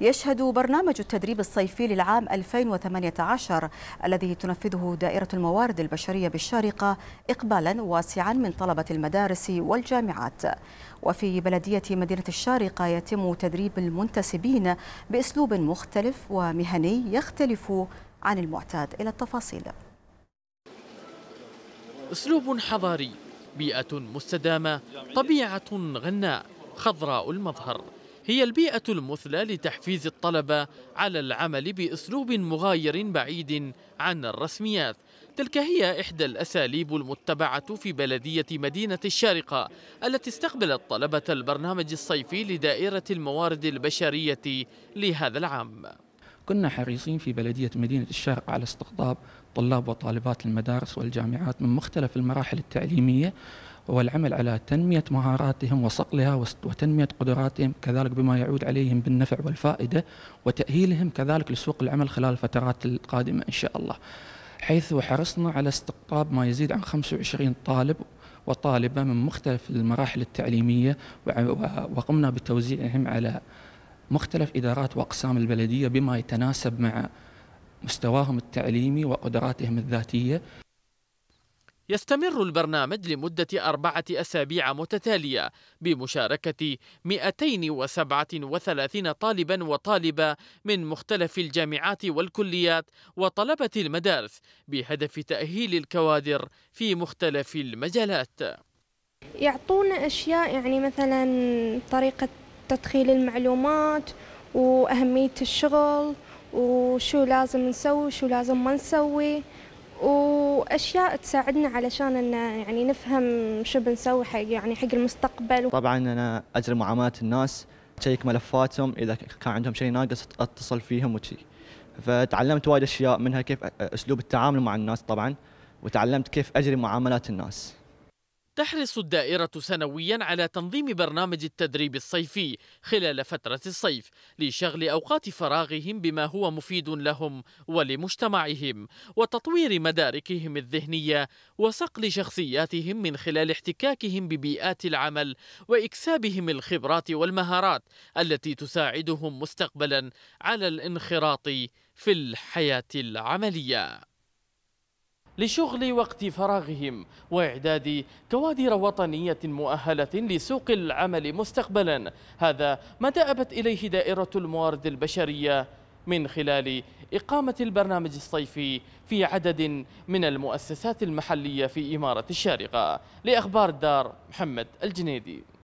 يشهد برنامج التدريب الصيفي للعام 2018 الذي تنفذه دائرة الموارد البشرية بالشارقة إقبالا واسعا من طلبة المدارس والجامعات وفي بلدية مدينة الشارقة يتم تدريب المنتسبين بأسلوب مختلف ومهني يختلف عن المعتاد إلى التفاصيل أسلوب حضاري بيئة مستدامة طبيعة غناء خضراء المظهر هي البيئة المثلى لتحفيز الطلبة على العمل بأسلوب مغاير بعيد عن الرسميات تلك هي إحدى الأساليب المتبعة في بلدية مدينة الشارقة التي استقبلت طلبة البرنامج الصيفي لدائرة الموارد البشرية لهذا العام كنا حريصين في بلدية مدينة الشرق على استقطاب طلاب وطالبات المدارس والجامعات من مختلف المراحل التعليمية والعمل على تنمية مهاراتهم وصقلها وتنمية قدراتهم كذلك بما يعود عليهم بالنفع والفائدة وتأهيلهم كذلك لسوق العمل خلال الفترات القادمة إن شاء الله حيث حرصنا على استقطاب ما يزيد عن 25 طالب وطالبة من مختلف المراحل التعليمية وقمنا بتوزيعهم على مختلف إدارات وأقسام البلدية بما يتناسب مع مستواهم التعليمي وقدراتهم الذاتية يستمر البرنامج لمدة أربعة أسابيع متتالية بمشاركة 237 طالبا وطالبة من مختلف الجامعات والكليات وطلبة المدارس بهدف تأهيل الكوادر في مختلف المجالات يعطونا أشياء يعني مثلا طريقة تدخيل المعلومات وأهمية الشغل وشو لازم نسوي وشو لازم ما نسوي واشياء تساعدنا علشان ان يعني نفهم شو بنسوي حق يعني حق المستقبل طبعا انا اجري معامله الناس تشيك ملفاتهم اذا كان عندهم شيء ناقص اتصل فيهم وشي فتعلمت وايد اشياء منها كيف اسلوب التعامل مع الناس طبعا وتعلمت كيف اجري معاملات الناس تحرص الدائرة سنويا على تنظيم برنامج التدريب الصيفي خلال فترة الصيف لشغل أوقات فراغهم بما هو مفيد لهم ولمجتمعهم وتطوير مداركهم الذهنية وصقل شخصياتهم من خلال احتكاكهم ببيئات العمل وإكسابهم الخبرات والمهارات التي تساعدهم مستقبلا على الانخراط في الحياة العملية لشغل وقت فراغهم وإعداد كوادر وطنية مؤهلة لسوق العمل مستقبلا هذا ما دأبت إليه دائرة الموارد البشرية من خلال إقامة البرنامج الصيفي في عدد من المؤسسات المحلية في إمارة الشارقة لأخبار الدار محمد الجنيدي